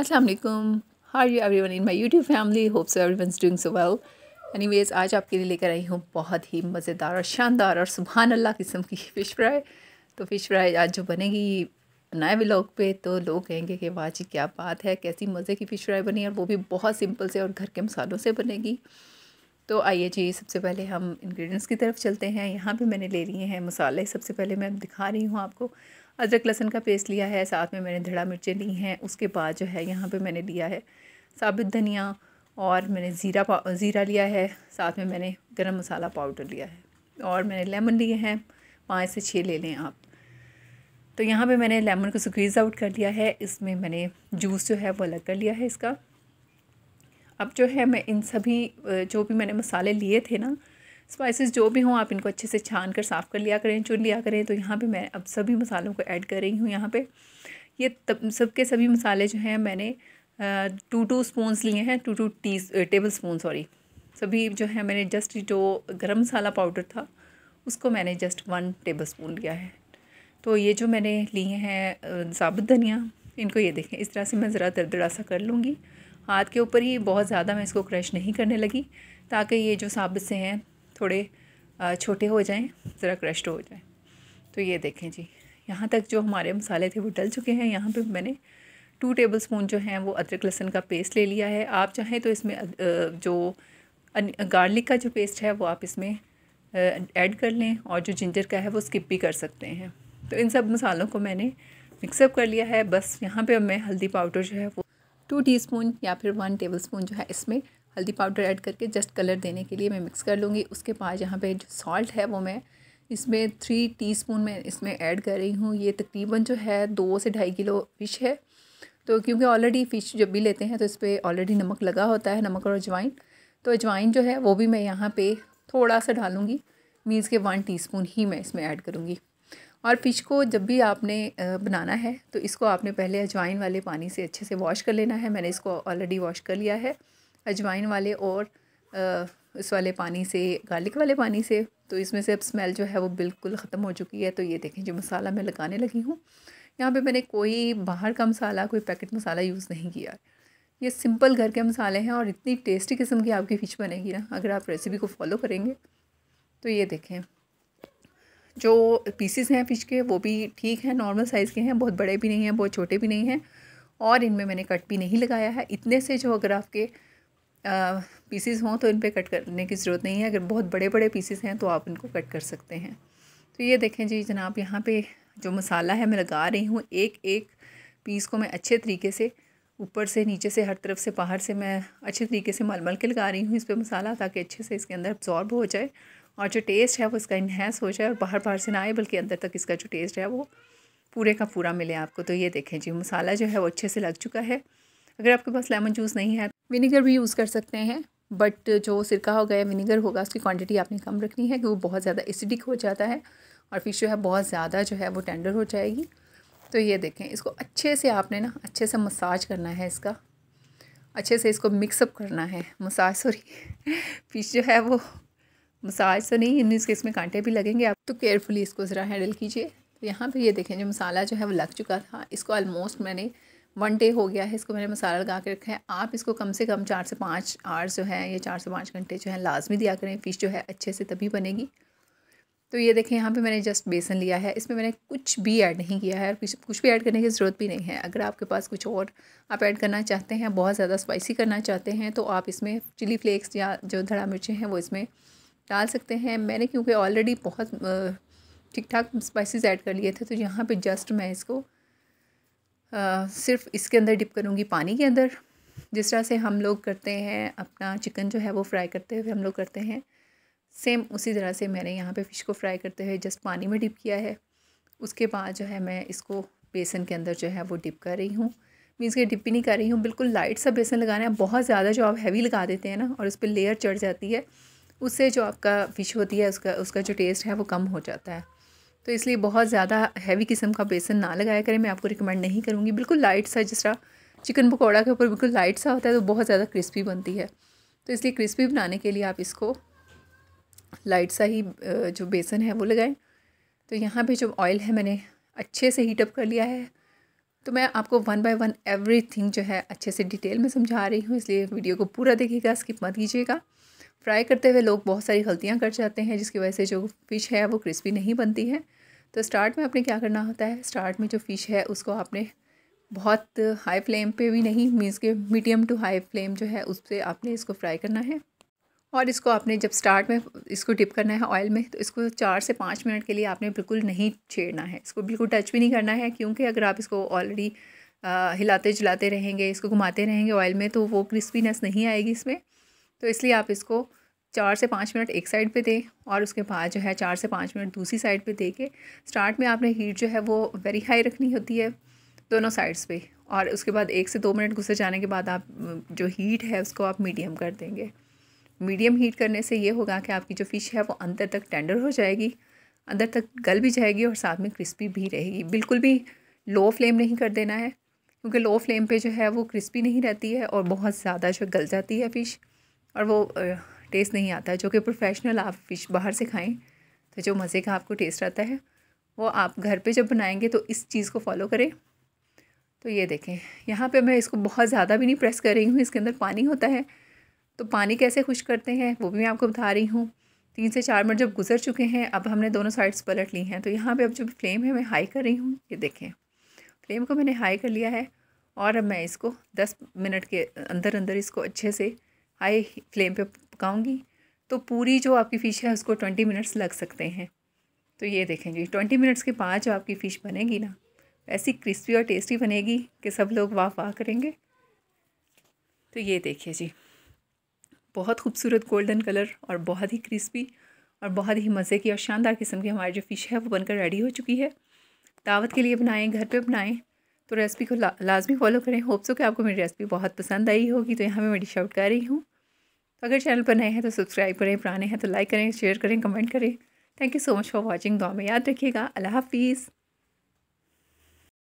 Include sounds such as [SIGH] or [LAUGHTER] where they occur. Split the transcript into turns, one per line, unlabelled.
अस्सलाम वालेकुम how you everyone in my YouTube family hope so everyone is doing so well anyways आज आपके लिए लेकर आई हूँ बहुत ही मज़ेदार और शानदार और सुबहान अल्लाह किस्म की फ़िश [LAUGHS] फ्राई तो फ़िश फ्राई आज जो बनेगी नए व्लॉग पे तो लोग कहेंगे कि वाह जी क्या बात है कैसी मज़े की फ़िश फ्राई बनी और वो भी बहुत सिंपल से और घर के मसालों से बनेगी तो आइए जी सबसे पहले हम इंग्रेडिएंट्स की तरफ चलते हैं यहाँ पे मैंने ले लिए हैं मसाले सबसे पहले मैं दिखा रही हूँ आपको अदरक लहसन का पेस्ट लिया है साथ में मैंने धड़ा मिर्चें ली हैं उसके बाद जो है यहाँ पे मैंने लिया है साबित धनिया और मैंने ज़ीरा ज़ीरा लिया है साथ में मैंने गरम मसाला पाउडर लिया है और मैंने लेमन लिए हैं पाँच से छः ले लें आप तो यहाँ पे मैंने लेमन को स्क्वीज़ आउट कर लिया है इसमें मैंने जूस जो है वो अलग कर लिया है इसका अब जो है मैं इन सभी जो भी मैंने मसाले लिए थे ना स्पाइसेस जो भी हों आप इनको अच्छे से छान कर साफ़ कर लिया करें चुन लिया करें तो यहाँ पे मैं अब सभी मसालों को ऐड कर रही हूँ यहाँ पे ये तब सबके सभी मसाले जो हैं मैंने टू टू स्पूंस लिए हैं two two T tablespoon sorry सभी जो है मैंने जस्ट जो गरम मसाला पाउडर था उसको मैंने जस्ट वन टेबल स्पून लिया है तो ये जो मैंने लिए हैं साबुत धनिया इनको ये देखें इस तरह से मैं ज़रा दरदरा सा कर लूँगी हाथ के ऊपर ही बहुत ज़्यादा मैं इसको क्रश नहीं करने लगी ताकि ये जो साबुत से हैं थोड़े छोटे हो जाएं ज़रा क्रश्ड हो जाएं तो ये देखें जी यहाँ तक जो हमारे मसाले थे वो डल चुके हैं यहाँ पे मैंने टू टेबल स्पून जो हैं वो अदरक लहसुन का पेस्ट ले लिया है आप चाहें तो इसमें जो गार्लिक का जो पेस्ट है वो आप इसमें ऐड कर लें और जो जिंजर का है वो स्किप भी कर सकते हैं तो इन सब मसालों को मैंने मिक्सअप कर लिया है बस यहाँ पे मैं हल्दी पाउडर जो है वो टू स्पून या फिर वन स्पून जो है इसमें हल्दी पाउडर ऐड करके जस्ट कलर देने के लिए मैं मिक्स कर लूँगी उसके बाद यहाँ पे जो सॉल्ट है वो मैं इसमें थ्री टीस्पून मैं इसमें ऐड कर रही हूँ ये तकरीबन जो है दो से ढाई किलो फ़िश है तो क्योंकि ऑलरेडी फ़िश जब भी लेते हैं तो इस पर ऑलरेडी नमक लगा होता है नमक और अजवाइन तो अजवाइन जो है वो भी मैं यहाँ पर थोड़ा सा डालूँगी मीन्स के वन टी ही मैं इसमें ऐड करूँगी और फ़िश को जब भी आपने बनाना है तो इसको आपने पहले अजवाइन वाले पानी से अच्छे से वॉश कर लेना है मैंने इसको ऑलरेडी वॉश कर लिया है अजवाइन वाले और उस वाले पानी से गार्लिक वाले पानी से तो इसमें से अब स्मेल जो है वो बिल्कुल ख़त्म हो चुकी है तो ये देखें जो मसाला मैं लगाने लगी हूँ यहाँ पे मैंने कोई बाहर का मसाला कोई पैकेट मसाला यूज़ नहीं किया ये सिंपल घर के मसाले हैं और इतनी टेस्टी किस्म की आपकी फ़िश बनेगी ना अगर आप रेसिपी को फॉलो करेंगे तो ये देखें जो पीसेस हैं फ़िश के वो भी ठीक हैं नॉर्मल साइज़ के हैं बहुत बड़े भी नहीं हैं बहुत छोटे भी नहीं हैं और इनमें मैंने कट भी नहीं लगाया है इतने से जो अगर आपके पीसेस हों तो इन पर कट करने की ज़रूरत नहीं है अगर बहुत बड़े बड़े पीसेस हैं तो आप इनको कट कर सकते हैं तो ये देखें जी जनाब यहाँ पे जो मसाला है मैं लगा रही हूँ एक एक पीस को मैं अच्छे तरीके से ऊपर से नीचे से हर तरफ से बाहर से मैं अच्छे तरीके से मलमल के लगा रही हूँ इस पर मसाला ताकि अच्छे से इसके अंदर अब्जॉर्ब हो जाए और जो टेस्ट है वो इसका इन्हेंस हो जाए और बाहर बाहर से ना आए बल्कि अंदर तक इसका जो टेस्ट है वो पूरे का पूरा मिले आपको तो ये देखें जी मसाला जो है वो अच्छे से लग चुका है अगर आपके पास लेमन जूस नहीं है विनीगर भी यूज़ कर सकते हैं बट जो सिरका होगा या विनीगर होगा उसकी क्वांटिटी आपने कम रखनी है कि वो बहुत ज़्यादा एसिडिक हो जाता है और फिश जो है बहुत ज़्यादा जो है वो टेंडर हो जाएगी तो ये देखें इसको अच्छे से आपने ना अच्छे से मसाज करना है इसका अच्छे से इसको मिक्सअप करना है मसाज सॉरी फिश जो है वो मसाज तो नहीं इन इसके इसमें कांटे भी लगेंगे आप तो केयरफुली इसको ज़रा हैंडल कीजिए तो यहाँ पर ये देखें जो मसाला जो है वो लग चुका था इसको ऑलमोस्ट मैंने वन डे हो गया है इसको मैंने मसाला लगा के रखा है आप इसको कम से कम चार से पाँच आवर्स जो है या चार से पाँच घंटे जो है लाजमी दिया करें फ़िश जो है अच्छे से तभी बनेगी तो ये देखें यहाँ पे मैंने जस्ट बेसन लिया है इसमें मैंने कुछ भी ऐड नहीं किया है और कुछ कुछ भी ऐड करने की ज़रूरत भी नहीं है अगर आपके पास कुछ और आप ऐड करना चाहते हैं बहुत ज़्यादा स्पाइसी करना चाहते हैं तो आप इसमें चिली फ्लेक्स या जो धड़ा मिर्चें हैं वो इसमें डाल सकते हैं मैंने क्योंकि ऑलरेडी बहुत ठीक ठाक स्पाइसेस ऐड कर लिए थे तो यहाँ पे जस्ट मैं इसको आ, सिर्फ इसके अंदर डिप करूँगी पानी के अंदर जिस तरह से हम लोग करते हैं अपना चिकन जो है वो फ्राई करते हुए हम लोग करते हैं सेम उसी तरह से मैंने यहाँ पे फ़िश को फ्राई करते हुए जस्ट पानी में डिप किया है उसके बाद जो है मैं इसको बेसन के अंदर जो है वो डिप कर रही हूँ मीन्स के डिप भी नहीं कर रही हूँ बिल्कुल लाइट सा बेसन लगाना है बहुत ज़्यादा जो आप हैवी लगा देते हैं ना और उस पर लेयर चढ़ जाती है उससे जो आपका फ़िश होती है उसका उसका जो टेस्ट है वो कम हो जाता है तो इसलिए बहुत ज़्यादा हैवी किस्म का बेसन ना लगाया करें मैं आपको रिकमेंड नहीं करूँगी बिल्कुल लाइट सा जिस तरह चिकन पकौड़ा के ऊपर बिल्कुल लाइट सा होता है तो बहुत ज़्यादा क्रिस्पी बनती है तो इसलिए क्रिस्पी बनाने के लिए आप इसको लाइट सा ही जो बेसन है वो लगाएं तो यहाँ पे जो ऑयल है मैंने अच्छे से हीटअप कर लिया है तो मैं आपको वन बाय वन एवरीथिंग जो है अच्छे से डिटेल में समझा रही हूँ इसलिए वीडियो को पूरा देखिएगा स्किप मत कीजिएगा फ्राई करते हुए लोग बहुत सारी गलतियाँ कर जाते हैं जिसकी वजह से जो फ़िश है वो क्रिस्पी नहीं बनती है तो स्टार्ट में आपने क्या करना होता है स्टार्ट में जो फ़िश है उसको आपने बहुत हाई फ्लेम पे भी नहीं मीन्स के मीडियम टू हाई फ्लेम जो है उस पर आपने इसको फ्राई करना है और इसको आपने जब स्टार्ट में इसको डिप करना है ऑयल में तो इसको चार से पाँच मिनट के लिए आपने बिल्कुल नहीं छेड़ना है इसको बिल्कुल टच भी नहीं करना है क्योंकि अगर आप इसको ऑलरेडी हिलाते जुलाते रहेंगे इसको घुमाते रहेंगे ऑयल में तो वो क्रिस्पीनेस नहीं आएगी इसमें तो इसलिए आप इसको चार से पाँच मिनट एक साइड पे दें और उसके बाद जो है चार से पाँच मिनट दूसरी साइड पे दे के स्टार्ट में आपने हीट जो है वो वेरी हाई रखनी होती है दोनों साइड्स पे और उसके बाद एक से दो मिनट गुस्से जाने के बाद आप जो हीट है उसको आप मीडियम कर देंगे मीडियम हीट करने से ये होगा कि आपकी जो फ़िश है वो अंदर तक टेंडर हो जाएगी अंदर तक गल भी जाएगी और साथ में क्रिस्पी भी रहेगी बिल्कुल भी लो फ्लेम नहीं कर देना है क्योंकि लो फ्लेम पे जो है वो क्रिस्पी नहीं रहती है और बहुत ज़्यादा जो गल जाती है फ़िश और वो टेस्ट नहीं आता जो कि प्रोफेशनल आप फिश बाहर से खाएं तो जो मज़े का आपको टेस्ट आता है वो आप घर पे जब बनाएंगे तो इस चीज़ को फॉलो करें तो ये देखें यहाँ पे मैं इसको बहुत ज़्यादा भी नहीं प्रेस कर रही हूँ इसके अंदर पानी होता है तो पानी कैसे खुश करते हैं वो भी मैं आपको बता रही हूँ तीन से चार मिनट जब गुजर चुके हैं अब हमने दोनों साइड्स पलट ली हैं तो यहाँ पर अब जो फ्लेम है मैं हाई कर रही हूँ ये देखें फ्लेम को मैंने हाई कर लिया है और अब मैं इसको दस मिनट के अंदर अंदर इसको अच्छे से हाई फ्लेम पे पकाऊंगी तो पूरी जो आपकी फ़िश है उसको ट्वेंटी मिनट्स लग सकते हैं तो ये देखें जी ट्वेंटी मिनट्स के बाद जो आपकी फ़िश बनेगी ना ऐसी क्रिस्पी और टेस्टी बनेगी कि सब लोग वाह वाह करेंगे तो ये देखिए जी बहुत खूबसूरत गोल्डन कलर और बहुत ही क्रिस्पी और बहुत ही मज़े की और शानदार किस्म की हमारी जो फ़िश है वो बनकर रेडी हो चुकी है दावत के लिए बनाएं घर पे बनाएं तो रेसिपी को ला, लाजमी फॉलो करें होप्सो कि आपको मेरी रेसिपी बहुत पसंद आई होगी तो यहाँ मैं डिश आउट कर रही हूँ अगर चैनल पर नए हैं तो सब्सक्राइब करें पुराने हैं तो लाइक करें शेयर करें कमेंट करें thank you so much for watching दुआ में याद रखिएगा अल्लाह हाफिज़